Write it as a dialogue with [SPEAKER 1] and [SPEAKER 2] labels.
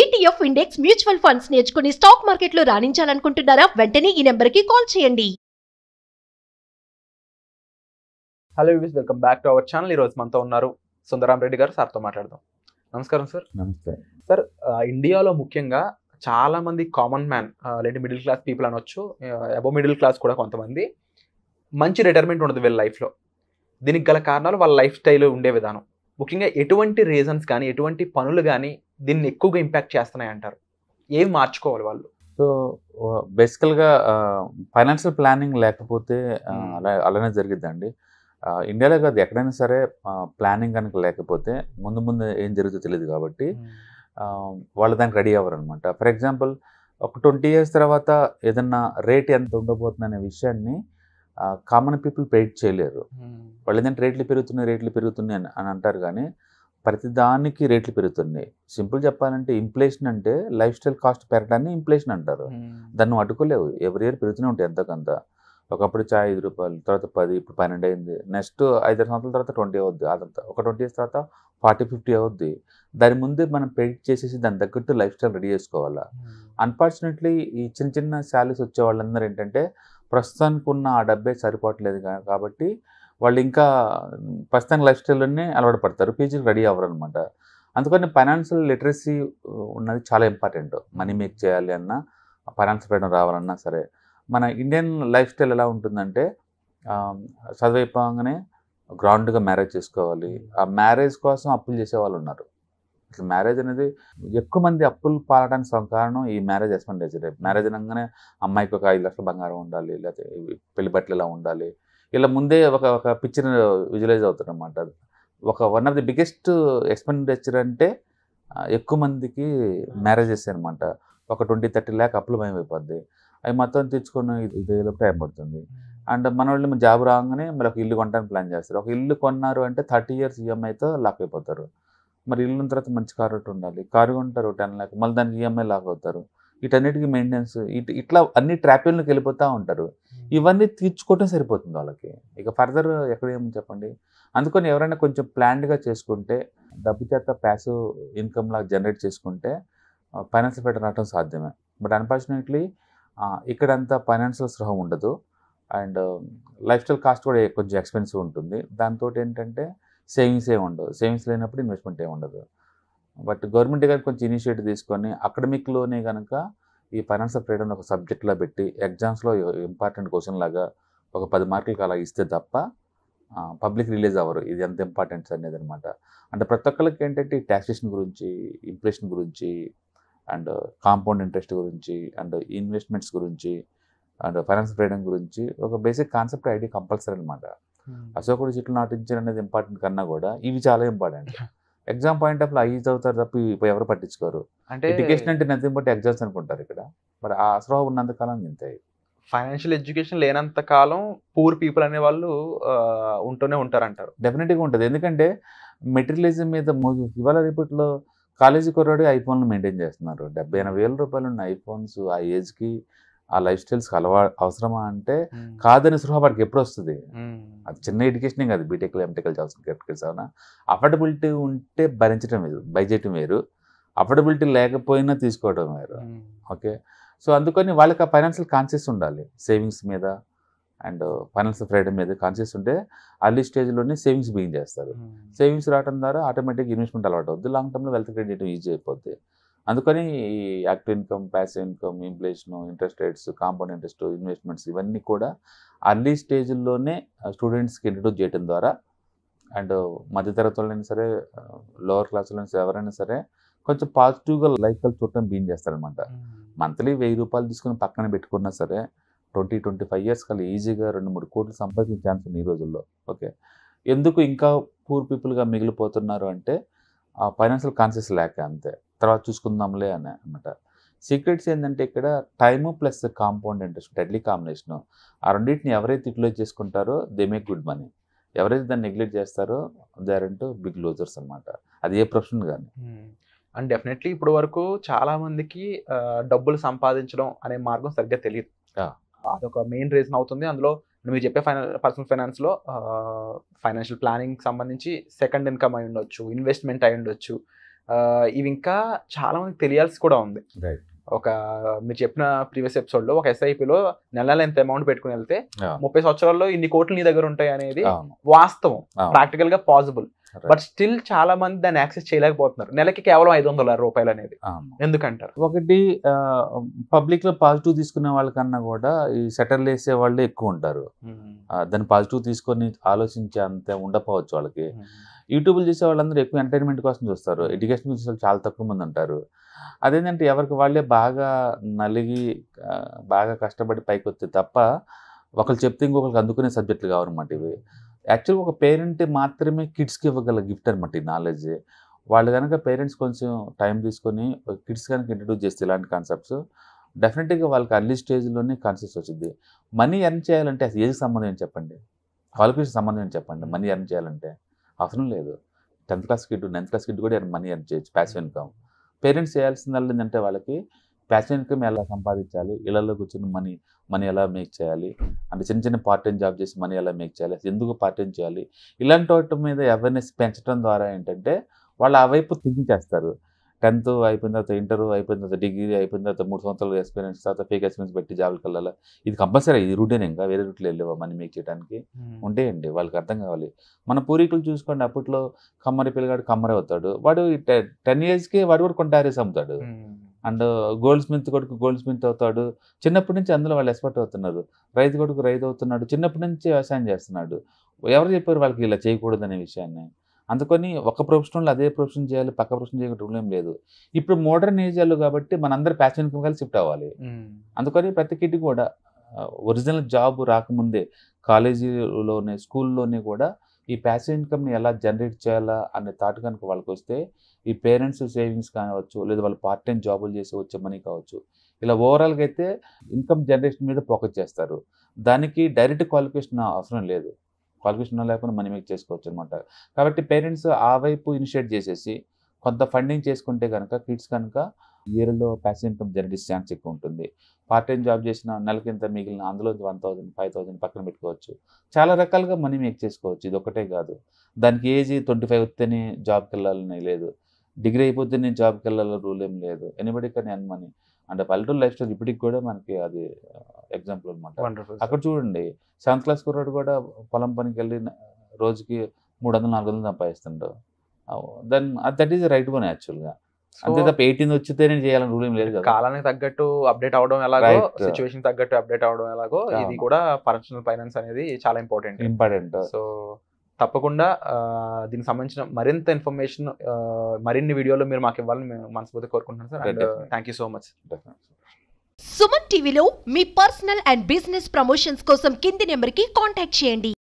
[SPEAKER 1] ETF index mutual funds నేర్చుకుని stock మార్కెట్లో రాణించాలనుకుంటున్నారా వెంటనే ఈ నెంబర్కి కాల్ చేయండి హలో యూస్ welcome back to our channel ఈరోజు మనతో ఉన్నారు సుందరాం రెడ్డి గారు సార్తో మాట్లాడదాం నమస్కారం సార్ నమస్తే సార్ ఇండియాలో ముఖ్యంగా చాలామంది కామన్ మ్యాన్ లేదంటే మిడిల్ క్లాస్ పీపుల్ అనొచ్చు అబో మిడిల్ క్లాస్ కూడా కొంతమంది మంచి రిటైర్మెంట్ ఉండదు వీళ్ళ లైఫ్లో దీనికి గల కారణాలు వాళ్ళ లైఫ్ స్టైల్ ఉండే విధానం ముఖ్యంగా ఎటువంటి రీజన్స్ కానీ ఎటువంటి పనులు కానీ దీన్ని ఎక్కువగా ఇంపాక్ట్ చేస్తున్నాయి అంటారు ఏం మార్చుకోవాలి వాళ్ళు
[SPEAKER 2] సో బేసికల్గా ఫైనాన్షియల్ ప్లానింగ్ లేకపోతే అలా అలానే జరిగిద్దండి ఇండియాలో కాదు ఎక్కడైనా సరే ప్లానింగ్ కనుక లేకపోతే ముందు ముందు ఏం జరుగుతుందో తెలియదు కాబట్టి వాళ్ళు దానికి రెడీ అవ్వరు అనమాట ఫర్ ఎగ్జాంపుల్ ఒక ట్వంటీ ఇయర్స్ తర్వాత ఏదన్నా రేట్ ఎంత ఉండబోతుంది అనే విషయాన్ని కామన్ పీపుల్ పెయిట్ చేయలేరు వాళ్ళు ఏంటంటే రేట్లు పెరుగుతున్నాయి రేట్లు పెరుగుతున్నాయి అని అంటారు కానీ ప్రతిదానికి రేట్లు పెరుగుతున్నాయి సింపుల్ చెప్పాలంటే ఇన్ఫ్లేషన్ అంటే లైఫ్ స్టైల్ కాస్ట్ పెరగడాన్ని ఇన్ఫ్లేషన్ అంటారు దాన్ని అడ్డుకోలేవు ఎవరి ఇయర్ పెరుగుతూనే ఉంటాయి ఎంతకంత ఒకప్పుడు చాయ్ ఐదు రూపాయలు తర్వాత పది ఇప్పుడు పన్నెండు అయింది నెక్స్ట్ ఐదు సంవత్సరాల తర్వాత ట్వంటీ అవుద్ది అదంతా ఒక ట్వంటీ ఇయర్స్ తర్వాత ఫార్టీ ఫిఫ్టీ అవుద్ది దాని ముందే మనం పెయిట్ చేసేసి దాని తగ్గట్టు లైఫ్ స్టైల్ రెడీ చేసుకోవాలా అన్ఫార్చునేట్లీ ఈ చిన్న చిన్న శాలరీస్ వచ్చే వాళ్ళందరూ ఏంటంటే ప్రస్తుతానికి ఉన్న ఆ డబ్బే సరిపోవట్లేదు కాబట్టి వాళ్ళు ఇంకా ప్రస్తుతానికి లైఫ్ స్టైల్లోనే అలవాటు పడతారు పీజీకి రెడీ అవ్వరు అనమాట అందుకని ఫైనాన్షియల్ లిటరసీ ఉన్నది చాలా ఇంపార్టెంట్ మనీ మేక్ చేయాలి అన్నా ఫైనాన్స్ ప్రయోజనం రావాలన్నా సరే మన ఇండియన్ లైఫ్ స్టైల్ ఎలా ఉంటుందంటే చదివైపోగానే గ్రౌండ్గా మ్యారేజ్ చేసుకోవాలి ఆ మ్యారేజ్ కోసం అప్పులు చేసే వాళ్ళు ఉన్నారు ఇట్లా మ్యారేజ్ అనేది ఎక్కువ మంది అప్పులు పాలడానికి కారణం ఈ మ్యారేజ్ ఎక్స్పెండ్ మ్యారేజ్ అనగానే అమ్మాయికి ఒక ఐదు లక్షల బంగారం ఉండాలి లేకపోతే పెళ్లి బట్టలు ఇలా ఉండాలి ఇలా ముందే ఒక ఒక పిక్చర్ విజువలైజ్ అది ఒక one of the biggest expenditure అంటే ఎక్కువ మందికి మ్యారేజెస్ అనమాట ఒక ట్వంటీ థర్టీ ల్యాక్ అప్పులు భయం అయిపోద్ది అవి మొత్తం తెచ్చుకొని ఇదేలో టైం పడుతుంది hmm. అండ్ మన వాళ్ళు జాబ్ రాగానే మరి ఒక ఇల్లు కొనడానికి ప్లాన్ చేస్తారు ఒక ఇల్లు కొన్నారు అంటే థర్టీ ఇయర్స్ ఈఎంఐతో లాక్ అయిపోతారు మరి ఇల్లున్న తర్వాత మంచి కారు ఒకటి ఉండాలి కారు కొంటారు టెన్ ల్యాక్ మళ్ళీ దానికి ఈఎంఐ e లాక్ అవుతారు వీటన్నిటికీ మెయింటెనెన్స్ ఇట్లా అన్ని ట్రాపెల్లోకి వెళ్ళిపోతూ ఉంటారు hmm. ఇవన్నీ తీర్చుకోవటం సరిపోతుంది వాళ్ళకి ఇక ఫర్దర్ ఎక్కడ ఏమని చెప్పండి అందుకని ఎవరైనా కొంచెం ప్లాన్డ్గా చేసుకుంటే డబ్బు చేత ప్యాసివ్ ఇన్కమ్ లాగా జనరేట్ చేసుకుంటే ఫైనాన్షియల్ బెటర్ రావటం సాధ్యమే బట్ అన్ఫార్చునేట్లీ ఇక్కడంతా ఫైనాన్షియల్ సృహం ఉండదు అండ్ లైఫ్ స్టైల్ కాస్ట్ కూడా కొంచెం ఎక్స్పెన్సివ్ ఉంటుంది దాంతో ఏంటంటే సేవింగ్స్ ఏమి ఉండదు సేవింగ్స్ లేనప్పుడు ఇన్వెస్ట్మెంట్ ఏమి ఉండదు బట్ గవర్నమెంట్ గారు కొంచెం ఇనిషియేటివ్ తీసుకొని అకాడమిక్లోనే కనుక ఈ ఫైనాన్స్ ఫ్రీడమ్ ఒక సబ్జెక్ట్లో పెట్టి ఎగ్జామ్స్లో ఇంపార్టెంట్ క్వశ్చన్ లాగా ఒక పది మార్కులకు అలా ఇస్తే తప్ప పబ్లిక్ రిలీజ్ అవ్వరు ఇది ఎంత ఇంపార్టెంట్స్ అనేది అనమాట అంటే ప్రతి ఒక్కరికి ఏంటంటే ట్యాక్సేషన్ గురించి ఇన్ఫ్లేషన్ గురించి అండ్ కాంపౌండ్ ఇంట్రెస్ట్ గురించి అండ్ ఇన్వెస్ట్మెంట్స్ గురించి అండ్ ఫైనాన్స్ ఫ్రీడమ్ గురించి ఒక బేసిక్ కాన్సెప్ట్ ఐడియా కంపల్సరీ అనమాట అశోకుడు చెట్లు నాటించడం అనేది ఇంపార్టెంట్ కన్నా కూడా ఇవి చాలా ఇంపార్టెంట్ ఎగ్జామ్ పాయింట్ ఆఫ్ లో ఐజ్ అవుతారు తప్ప ఎవరు పట్టించుకోరు
[SPEAKER 1] అంటే ఎడ్యుకేషన్ అంటే
[SPEAKER 2] నథింగ్ బట్ ఎగ్జామ్స్ అనుకుంటారు ఇక్కడ మరి ఆ అసలు ఉన్నంత కాలం ఇంతే
[SPEAKER 1] ఫైనాన్షియల్ ఎడ్యుకేషన్ లేనంత కాలం పూర్ పీపుల్ అనే వాళ్ళు ఉంటూనే ఉంటారు అంటారు
[SPEAKER 2] డెఫినెట్గా ఉంటుంది ఎందుకంటే మెటీరియలిజం మీద ఇవాళ రేపట్లో కాలేజీ కుర్రాడు ఐఫోన్లు మెయింటైన్ చేస్తున్నారు డెబ్బై ఎనభై వేల రూపాయలు ఉన్న ఐఫోన్స్ ఆ ఏజ్కి ఆ లైఫ్ స్టైల్స్ అలవా అవసరమా అంటే కాదని సృహ వాడికి ఎప్పుడు వస్తుంది అది చిన్న ఎడ్యుకేషన్ కాదు బీటెక్లు ఎంటెక్లు చదువు ఎడ్యుకేషన్ అవునా అఫోర్డబిలిటీ ఉంటే భరించడం వేరు బై చేయటం వేరు అఫోర్డబిలిటీ లేకపోయినా తీసుకోవడం వేరు ఓకే సో అందుకని వాళ్ళకి ఆ ఫైనాన్షియల్ కాన్షియస్ ఉండాలి సేవింగ్స్ మీద అండ్ ఫైనాన్షియల్ ఫ్రీడమ్ మీద కాన్షియస్ ఉంటే అర్లీ స్టేజ్లోనే సేవింగ్స్ బిగిన్ చేస్తారు సేవింగ్స్ రావడం ద్వారా ఆటోమేటిక్ ఇన్వెస్ట్మెంట్ అలవాటు అవుతుంది లాంగ్ టర్మ్లో వెల్త్ క్రెడిట్ ఈజీ అయిపోద్ది అందుకని ఈ active income passive income inflation interest rates compound interest investments ఇవన్నీ కూడా అర్లీ స్టేజ్లోనే స్టూడెంట్స్కి ఇంట్రడ్యూస్ చేయడం ద్వారా అండ్ మధ్యతరగతి వాళ్ళైనా సరే లోవర్ క్లాస్ ఎవరైనా సరే కొంచెం పాజిటివ్గా లైఫ్ చూడటం బీన్ చేస్తారనమాట మంత్లీ వెయ్యి రూపాయలు తీసుకుని పక్కన పెట్టుకున్నా సరే ట్వంటీ ట్వంటీ ఫైవ్ ఇయర్స్ కల్లా ఈజీగా రెండు మూడు కోట్లు సంపాదించే ఛాన్స్ ఉంది ఈ రోజుల్లో ఓకే ఎందుకు ఇంకా పూర్ పీపుల్గా మిగిలిపోతున్నారు అంటే ఆ ఫైనాన్షియల్ కాన్షియస్ లేక అంతే తర్వాత చూసుకుందాంలే అని అనమాట సీక్రెట్స్ ఏంటంటే ఇక్కడ time plus compound interest deadly combination ఆ రెండింటిని ఎవరైతే యూటిలైజ్ చేసుకుంటారో దే మేక్ గుడ్ మనీ ఎవరైతే దాన్ని నెగ్లెక్ట్ చేస్తారో దే ఆర్ అంటూ బిగ్ లూజర్స్ అనమాట అది ఏ ప్రొఫెషన్ కానీ
[SPEAKER 1] అండ్ డెఫినెట్లీ ఇప్పుడు వరకు చాలా మందికి డబ్బులు సంపాదించడం అనే మార్గం సరిగ్గా తెలియదు అదొక మెయిన్ రీజన్ అవుతుంది అందులో మీరు చెప్పే ఫైనా పర్సనల్ ఫైనాన్స్లో ఫైనాన్షియల్ ప్లానింగ్ సంబంధించి సెకండ్ ఇన్కమ్ అయి ఉండొచ్చు ఇన్వెస్ట్మెంట్ అయి ఉండొచ్చు ఇవి ఇంకా చాలా మంది తెలియాల్సి కూడా ఉంది ఒక మీరు చెప్పిన ప్రీవియస్ ఎపిసోడ్ లో ఒక ఎస్ఐపిలో నెల నెల ఎంత అమౌంట్ పెట్టుకుని వెళ్తే ముప్పై సంవత్సరాల్లో ఇన్ని కోట్లు నీ దగ్గర ఉంటాయి అనేది వాస్తవం ప్రాక్టికల్ గా పాసిబుల్ బట్ స్టిల్ చాలా మంది దాన్ని యాక్సెస్ చేయలేకపోతున్నారు నెలకి కేవలం ఐదు వందల రూపాయలు అనేది
[SPEAKER 2] ఎందుకంటారు ఒకటి పబ్లిక్ లో పాజిటివ్ తీసుకునే వాళ్ళకన్నా కూడా ఈ సెటర్లు వేసే వాళ్ళే ఎక్కువ ఉంటారు దాన్ని పాజిటివ్ తీసుకొని ఆలోచించే అంత ఉండపోవచ్చు వాళ్ళకి యూట్యూబ్లు చూసే వాళ్ళందరూ ఎక్కువ ఎంటర్టైన్మెంట్ కోసం చూస్తారు ఎడ్యుకేషన్ చూసే చాలా తక్కువ మంది అంటారు అదేంటంటే ఎవరికి వాళ్ళే బాగా నలిగి బాగా కష్టపడి పైకి వస్తే తప్ప ఒకరు చెప్తే ఇంకొకరికి అందుకునే సబ్జెక్టులు కావన్నమాట ఇవి యాక్చువల్గా ఒక పేరెంట్ మాత్రమే కిడ్స్కి ఇవ్వగల గిఫ్ట్ అనమాట ఈ నాలెడ్జ్ వాళ్ళు కనుక పేరెంట్స్ కొంచెం టైం తీసుకొని కిడ్స్ కనుక ఇంట్రడ్యూస్ చేస్తే ఇలాంటి కాన్సెప్ట్స్ డెఫినెట్గా వాళ్ళకి అర్లీ స్టేజ్లోనే కాన్సెప్ట్స్ వచ్చింది మనీ ఎర్న్ చేయాలంటే అసలు ఏది సంబంధం చెప్పండి క్వాలిఫికేషన్ సంబంధం చెప్పండి మనీ ఎర్న్ చేయాలంటే అవసరం లేదు tenth class kid ninth class kid కూడా మనీ ఎర్న్ చేయొచ్చు ప్యాసివ్ ఇన్కమ్ పేరెంట్స్ చేయాల్సింది ఏంటంటే వాళ్ళకి ప్యాసివ్ ఇన్కమ్ ఎలా సంపాదించాలి ఇళ్లలో కూర్చొని మనీ మనీ ఎలా మేక్ చేయాలి అంటే చిన్న చిన్న పార్ట్ టైం జాబ్ చేసి మనీ ఎలా మేక్ చేయాలి ఎందుకు పార్ట్ టైం చేయాలి ఇలాంటి వాటి మీద అవేర్నెస్ పెంచడం ద్వారా ఏంటంటే వాళ్ళు ఆ వైపు థింకింగ్ చేస్తారు టెన్త్ అయిపోయిన తర్వాత ఇంటర్ అయిపోయిన తర్వాత డిగ్రీ అయిపోయిన తర్వాత మూడు సంవత్సరాలు ఎక్స్పీరియన్స్ తర్వాత ఫేక్ ఎక్స్పీరియన్స్ పెట్టి జాబ్కి వెళ్ళాలి ఇది కంపల్సరీ ఇది రూటేనే ఇంకా వేరే రూట్లో వెళ్ళేవా మనీ మేక్ చేయడానికి ఉండేయండి వాళ్ళకి అర్థం కావాలి మన పూర్వీకులు చూసుకోండి అప్పట్లో కమ్మరి పిల్లగాడు కమ్మరే అవుతాడు వాడు టెన్ ఇయర్స్కి వాడు కూడా కొన్ని టారీస్ అమ్ముతాడు అండ్ గోల్డ్ స్మిత్ కొడుకు గోల్డ్ స్మిత్ అవుతాడు చిన్నప్పటి నుంచి అందులో వాళ్ళు ఎక్స్పర్ట్ అవుతున్నారు రైతు కొడుకు రైతు అవుతున్నాడు చిన్నప్పటి నుంచి వ్యవసాయం చేస్తున్నాడు ఎవరు చెప్పారు వాళ్ళకి ఇలా చేయకూడదు అనే విషయాన్ని అందుకని ఒక ప్రొఫెషనల్ అదే ప్రొఫెషన్ చేయాలి పక్క ప్రొఫెషన్ చేయాలి రూల్ ఏం లేదు ఇప్పుడు మోడర్న్ ఏజ్లో కాబట్టి మనందరూ ప్యాషన్ కలిసి షిఫ్ట్ అవ్వాలి అందుకని ప్రతి కిటి కూడా ఒరిజినల్ జాబ్ రాకముందే కాలేజీలోనే స్కూల్లోనే కూడా ఈ ప్యాసివ్ ఇన్కమ్ని ఎలా జనరేట్ చేయాలా అనే థాట్ కనుక వాళ్ళకి వస్తే ఈ పేరెంట్స్ సేవింగ్స్ కావచ్చు లేదా వాళ్ళు పార్ట్ టైం జాబులు చేసి వచ్చే మనీ కావచ్చు ఇలా ఓవరాల్గా అయితే ఇన్కమ్ జనరేషన్ మీద ఫోకస్ చేస్తారు దానికి డైరెక్ట్ క్వాలిఫికేషన్ అవసరం లేదు క్వాలిఫికేషన్ లేకుండా మనీ మేక్ చేసుకోవచ్చు అనమాట కాబట్టి పేరెంట్స్ ఆ వైపు ఇనిషియేట్ చేసేసి కొంత ఫండింగ్ చేసుకుంటే కనుక కిడ్స్ కనుక ఇయర్లో ప్యాసివ్ ఇన్కమ్ జనరేట్ ఛాన్స్ ఎక్కువ ఉంటుంది పార్ట్ టైం జాబ్ చేసిన నెలకి ఇంత మిగిలిన అందులో వన్ థౌజండ్ ఫైవ్ థౌసండ్ పక్కన పెట్టుకోవచ్చు చాలా రకాలుగా మనీ మేక్ చేసుకోవచ్చు ఇది ఒకటే కాదు దానికి ఏజ్ ట్వంటీ ఫైవ్ వస్తేనే జాబ్కి వెళ్ళాలని లేదు డిగ్రీ అయిపోతేనే జాబ్కి వెళ్ళాలని రూల్ ఏం లేదు ఎనిబడి కానీ అన్ మనీ అంటే పల్లెటూరు లైఫ్ స్టైల్ ఇప్పటికి కూడా మనకి అది ఎగ్జాంపుల్ అనమాట అక్కడ చూడండి సెవెంత్ క్లాస్ కుర్రాడు కూడా పొలం పనికి వెళ్ళి రోజుకి మూడు వందలు నాలుగు వందలు సంపాదిస్తుండ్రు then that is right one యాక్చువల్గా అంతే తప్ప ఎయిటీన్ వచ్చితే నేను చేయాలని రూల్ ఏం లేదు కాలానికి
[SPEAKER 1] తగ్గట్టు అప్డేట్ అవడం ఎలాగో సిచ్యువేషన్ తగ్గట్టు అప్డేట్ అవడం ఎలాగో ఇది కూడా పర్సనల్ ఫైనాన్స్ అనేది చాలా ఇంపార్టెంట్ ఇంపార్టెంట్ సో తప్పకుండా దీనికి సంబంధించిన మరింత ఇన్ఫర్మేషన్ మరిన్ని వీడియోలు మీరు మాకు ఇవ్వాలని మేము మనసుపోతే కోరుకుంటున్నాం sir thank you so much Suman టీవీలో మీ పర్సనల్ అండ్ బిజినెస్ ప్రమోషన్స్ కోసం కింది నెంబర్కి కాంటాక్ట్ చేయండి